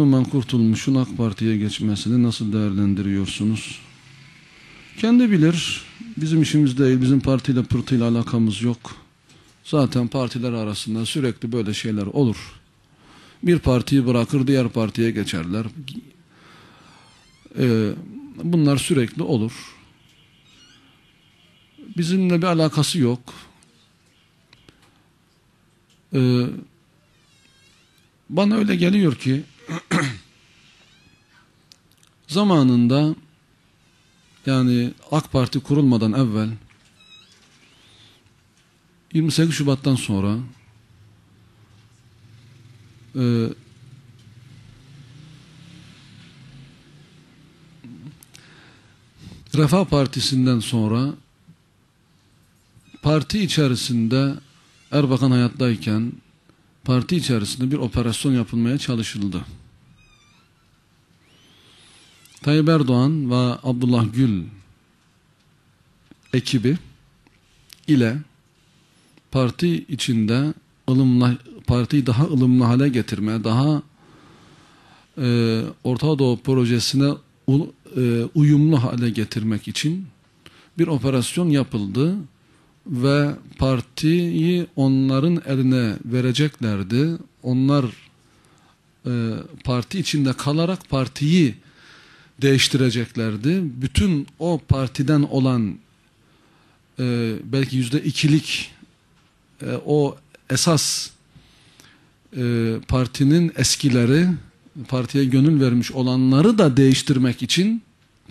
Numan Kurtulmuş'un AK Parti'ye geçmesini nasıl değerlendiriyorsunuz? Kendi bilir. Bizim işimiz değil. Bizim partiyle pırtıyla alakamız yok. Zaten partiler arasında sürekli böyle şeyler olur. Bir partiyi bırakır diğer partiye geçerler. Ee, bunlar sürekli olur. Bizimle bir alakası yok. Ee, bana öyle geliyor ki Zamanında yani AK Parti kurulmadan evvel 28 Şubat'tan sonra e, Refah Partisi'nden sonra parti içerisinde Erbakan hayattayken parti içerisinde bir operasyon yapılmaya çalışıldı. Tayyip Erdoğan ve Abdullah Gül ekibi ile parti içinde ılımla, partiyi daha ılımlı hale getirme, daha e, Orta Doğu projesine u, e, uyumlu hale getirmek için bir operasyon yapıldı ve partiyi onların eline vereceklerdi. Onlar e, parti içinde kalarak partiyi değiştireceklerdi. Bütün o partiden olan e, belki yüzde ikilik e, o esas e, partinin eskileri, partiye gönül vermiş olanları da değiştirmek için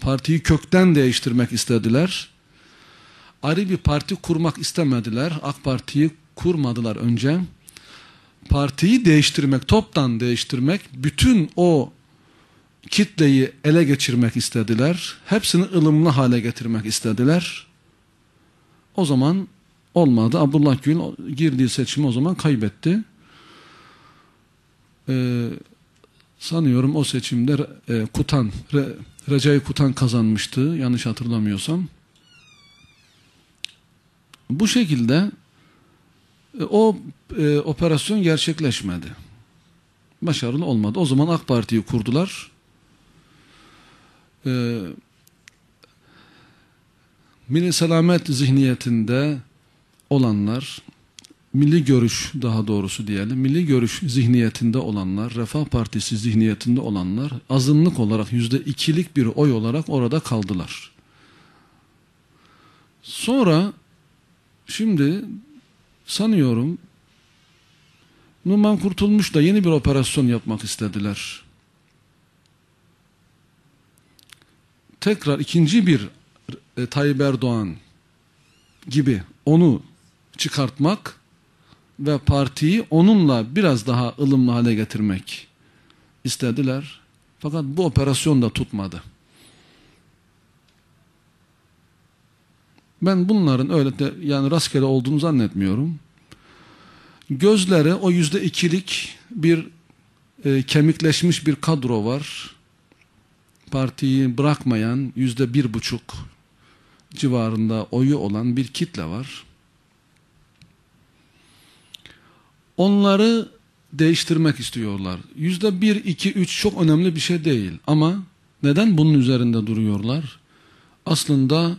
partiyi kökten değiştirmek istediler. Ayrı bir parti kurmak istemediler. AK Parti'yi kurmadılar önce. Partiyi değiştirmek, toptan değiştirmek, bütün o kitleyi ele geçirmek istediler. Hepsini ılımlı hale getirmek istediler. O zaman olmadı. Abdullah Gül girdiği seçimi o zaman kaybetti. Ee, sanıyorum o seçimde e, Kutan, Re, Recai Kutan kazanmıştı. Yanlış hatırlamıyorsam. Bu şekilde e, o e, operasyon gerçekleşmedi. Başarılı olmadı. O zaman AK Parti'yi kurdular. Ee, milli selamet zihniyetinde olanlar, milli görüş daha doğrusu diyelim, milli görüş zihniyetinde olanlar, Refah Partisi zihniyetinde olanlar azınlık olarak yüzde ikilik bir oy olarak orada kaldılar. Sonra şimdi sanıyorum Numan Kurtulmuş da yeni bir operasyon yapmak istediler. tekrar ikinci bir e, Tayyip Erdoğan gibi onu çıkartmak ve partiyi onunla biraz daha ılımlı hale getirmek istediler. Fakat bu operasyon da tutmadı. Ben bunların öyle de, yani rastgele olduğunu zannetmiyorum. Gözleri o yüzde ikilik bir e, kemikleşmiş bir kadro var partiyi bırakmayan yüzde bir buçuk civarında oyu olan bir kitle var. Onları değiştirmek istiyorlar. Yüzde bir, iki, üç çok önemli bir şey değil. Ama neden bunun üzerinde duruyorlar? Aslında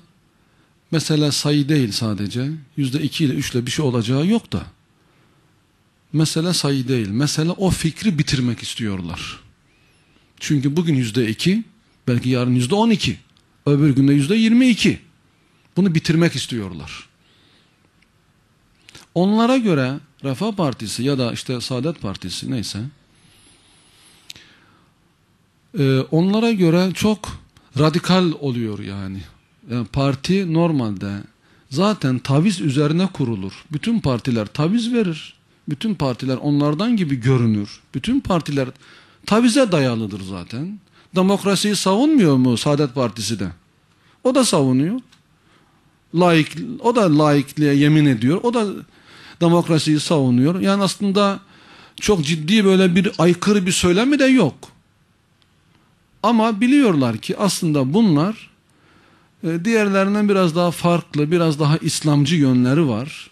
mesele sayı değil sadece. Yüzde iki ile üçle bir şey olacağı yok da. Mesele sayı değil. Mesele o fikri bitirmek istiyorlar. Çünkü bugün yüzde iki, Belki yarın yüzde on iki. Öbür günde yüzde yirmi iki. Bunu bitirmek istiyorlar. Onlara göre Refah Partisi ya da işte Saadet Partisi neyse e, onlara göre çok radikal oluyor yani. yani e, parti normalde zaten taviz üzerine kurulur. Bütün partiler taviz verir. Bütün partiler onlardan gibi görünür. Bütün partiler tavize dayalıdır zaten. Demokrasiyi savunmuyor mu Saadet Partisi de? O da savunuyor. Laik, o da laikliğe yemin ediyor. O da demokrasiyi savunuyor. Yani aslında çok ciddi böyle bir aykırı bir söylemi de yok. Ama biliyorlar ki aslında bunlar e, diğerlerinden biraz daha farklı, biraz daha İslamcı yönleri var.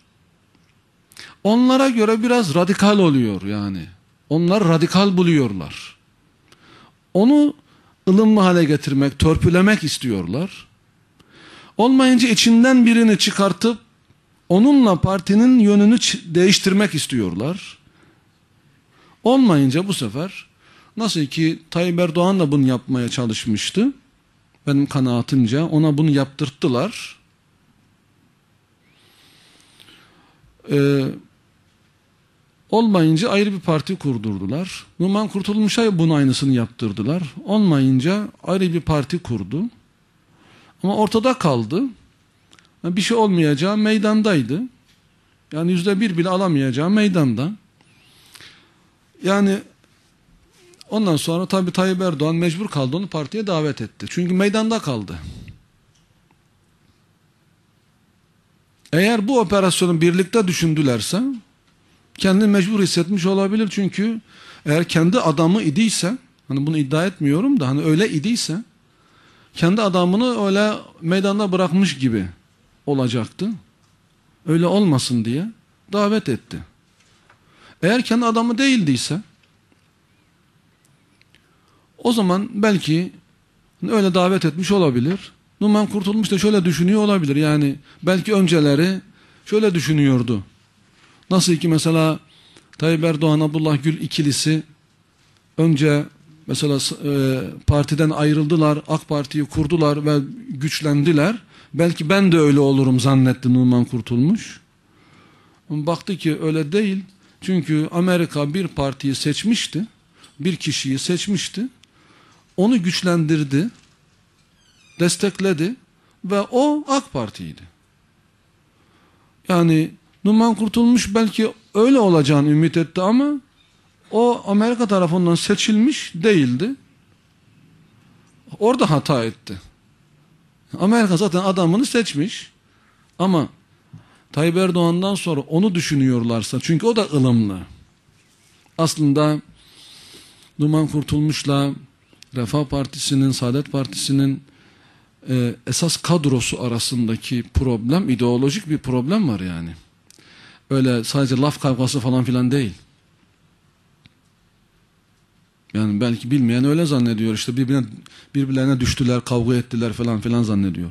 Onlara göre biraz radikal oluyor yani. Onlar radikal buluyorlar. Onu ılımlı hale getirmek, törpülemek istiyorlar. Olmayınca içinden birini çıkartıp onunla partinin yönünü değiştirmek istiyorlar. Olmayınca bu sefer nasıl ki Tayyip Erdoğan da bunu yapmaya çalışmıştı. Benim kanaatimce ona bunu yaptırttılar. Ee, Olmayınca ayrı bir parti kurdurdular. Numan Kurtulmuş'a bunun aynısını yaptırdılar. Olmayınca ayrı bir parti kurdu. Ama ortada kaldı. Bir şey olmayacağı meydandaydı. Yani yüzde bir bile alamayacağı meydanda. Yani ondan sonra tabii Tayyip Erdoğan mecbur kaldı onu partiye davet etti. Çünkü meydanda kaldı. Eğer bu operasyonu birlikte düşündülerse kendini mecbur hissetmiş olabilir çünkü eğer kendi adamı idiyse hani bunu iddia etmiyorum da hani öyle idiyse kendi adamını öyle meydanda bırakmış gibi olacaktı. Öyle olmasın diye davet etti. Eğer kendi adamı değildiyse o zaman belki öyle davet etmiş olabilir. Numan Kurtulmuş da şöyle düşünüyor olabilir. Yani belki önceleri şöyle düşünüyordu. Nasıl ki mesela Tayyip Erdoğan Abdullah Gül ikilisi önce mesela e, partiden ayrıldılar, AK Parti'yi kurdular ve güçlendiler. Belki ben de öyle olurum zannetti Numan Kurtulmuş. Baktı ki öyle değil. Çünkü Amerika bir partiyi seçmişti. Bir kişiyi seçmişti. Onu güçlendirdi. Destekledi. Ve o AK Parti'ydi. Yani Numan Kurtulmuş belki öyle olacağını ümit etti ama o Amerika tarafından seçilmiş değildi. Orada hata etti. Amerika zaten adamını seçmiş. Ama Tayyip Erdoğan'dan sonra onu düşünüyorlarsa çünkü o da ılımlı. Aslında Numan Kurtulmuş'la Refah Partisi'nin, Saadet Partisi'nin e, esas kadrosu arasındaki problem, ideolojik bir problem var yani öyle sadece laf kavgası falan filan değil. Yani belki bilmeyen öyle zannediyor işte birbirine, birbirlerine düştüler, kavga ettiler falan filan zannediyor.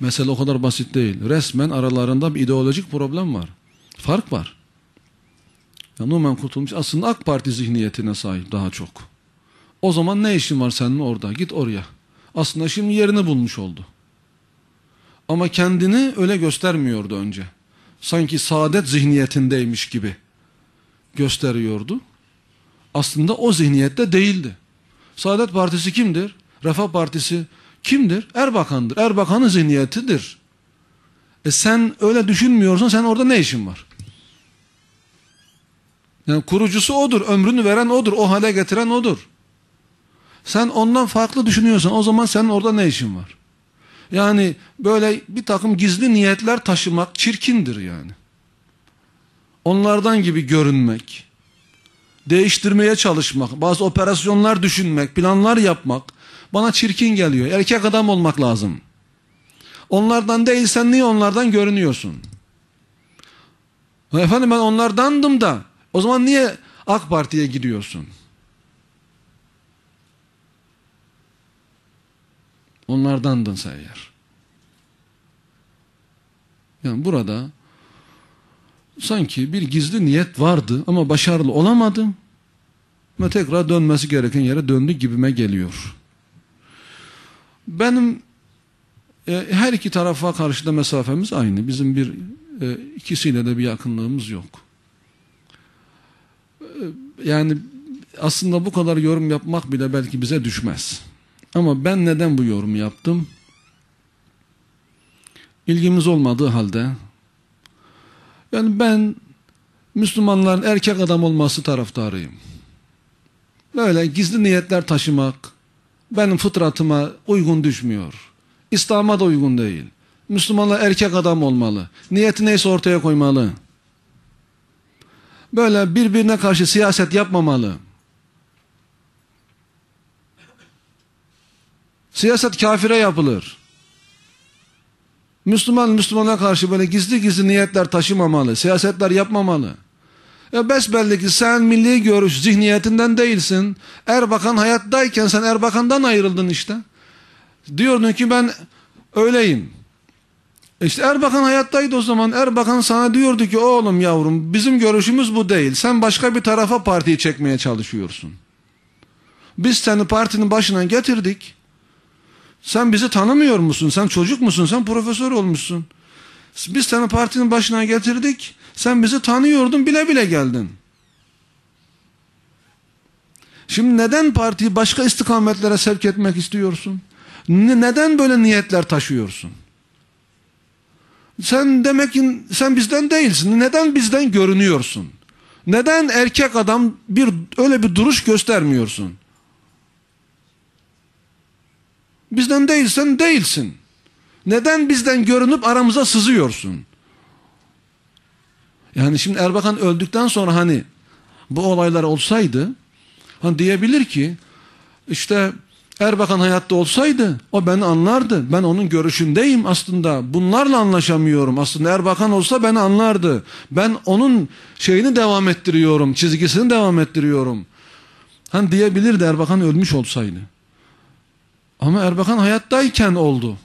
Mesele o kadar basit değil. Resmen aralarında bir ideolojik problem var. Fark var. Ya Numan Kurtulmuş aslında AK Parti zihniyetine sahip daha çok. O zaman ne işin var senin orada? Git oraya. Aslında şimdi yerini bulmuş oldu. Ama kendini öyle göstermiyordu önce sanki saadet zihniyetindeymiş gibi gösteriyordu. Aslında o zihniyette değildi. Saadet Partisi kimdir? Refah Partisi kimdir? Erbakan'dır. Erbakan'ın zihniyetidir. E sen öyle düşünmüyorsan sen orada ne işin var? Yani kurucusu odur, ömrünü veren odur, o hale getiren odur. Sen ondan farklı düşünüyorsan o zaman senin orada ne işin var? Yani böyle bir takım gizli niyetler taşımak çirkindir yani. Onlardan gibi görünmek, değiştirmeye çalışmak, bazı operasyonlar düşünmek, planlar yapmak bana çirkin geliyor. Erkek adam olmak lazım. Onlardan değilsen niye onlardan görünüyorsun? Efendim ben onlardandım da o zaman niye AK Parti'ye gidiyorsun? Onlardandın sayar. Yani burada sanki bir gizli niyet vardı ama başarılı olamadı ve tekrar dönmesi gereken yere döndü gibime geliyor. Benim e, her iki tarafa karşı da mesafemiz aynı. Bizim bir e, ikisiyle de bir yakınlığımız yok. E, yani aslında bu kadar yorum yapmak bile belki bize düşmez. Ama ben neden bu yorumu yaptım? İlgimiz olmadığı halde yani ben Müslümanların erkek adam olması taraftarıyım. Böyle gizli niyetler taşımak benim fıtratıma uygun düşmüyor. İslam'a da uygun değil. Müslümanlar erkek adam olmalı. Niyeti neyse ortaya koymalı. Böyle birbirine karşı siyaset yapmamalı. Siyaset kafire yapılır. Müslüman Müslümana karşı böyle gizli gizli niyetler taşımamalı, siyasetler yapmamalı. E besbelli ki sen milli görüş zihniyetinden değilsin. Erbakan hayattayken sen Erbakan'dan ayrıldın işte. Diyordun ki ben öyleyim. İşte Erbakan hayattaydı o zaman. Erbakan sana diyordu ki oğlum yavrum bizim görüşümüz bu değil. Sen başka bir tarafa partiyi çekmeye çalışıyorsun. Biz seni partinin başına getirdik. Sen bizi tanımıyor musun? Sen çocuk musun? Sen profesör olmuşsun. Biz seni partinin başına getirdik. Sen bizi tanıyordun bile bile geldin. Şimdi neden partiyi başka istikametlere sevk etmek istiyorsun? Neden böyle niyetler taşıyorsun? Sen demek ki sen bizden değilsin. Neden bizden görünüyorsun? Neden erkek adam bir öyle bir duruş göstermiyorsun? Bizden değilsen değilsin. Neden bizden görünüp aramıza sızıyorsun? Yani şimdi Erbakan öldükten sonra hani bu olaylar olsaydı hani diyebilir ki işte Erbakan hayatta olsaydı o beni anlardı. Ben onun görüşündeyim aslında. Bunlarla anlaşamıyorum. Aslında Erbakan olsa beni anlardı. Ben onun şeyini devam ettiriyorum. Çizgisini devam ettiriyorum. Hani diyebilirdi Erbakan ölmüş olsaydı. Ama Erbakan hayattayken oldu.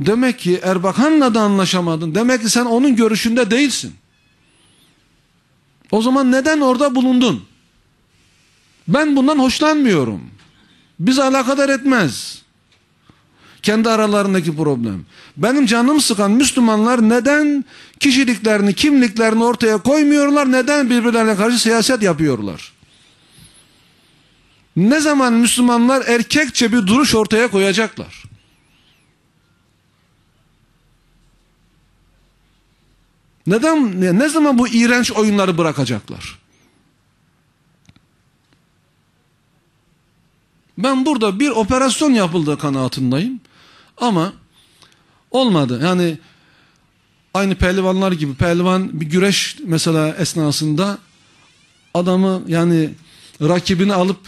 Demek ki Erbakan'la da anlaşamadın. Demek ki sen onun görüşünde değilsin. O zaman neden orada bulundun? Ben bundan hoşlanmıyorum. Biz alakadar etmez. Kendi aralarındaki problem. Benim canım sıkan Müslümanlar neden kişiliklerini, kimliklerini ortaya koymuyorlar? Neden birbirlerine karşı siyaset yapıyorlar? Ne zaman Müslümanlar erkekçe bir duruş ortaya koyacaklar? Neden, ne zaman bu iğrenç oyunları bırakacaklar? Ben burada bir operasyon yapıldığı kanaatindeyim. Ama olmadı. Yani aynı pehlivanlar gibi pehlivan bir güreş mesela esnasında adamı yani rakibini alıp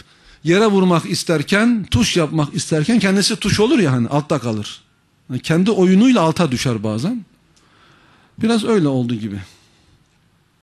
yere vurmak isterken, tuş yapmak isterken kendisi tuş olur ya hani altta kalır. Yani kendi oyunuyla alta düşer bazen. Biraz öyle olduğu gibi.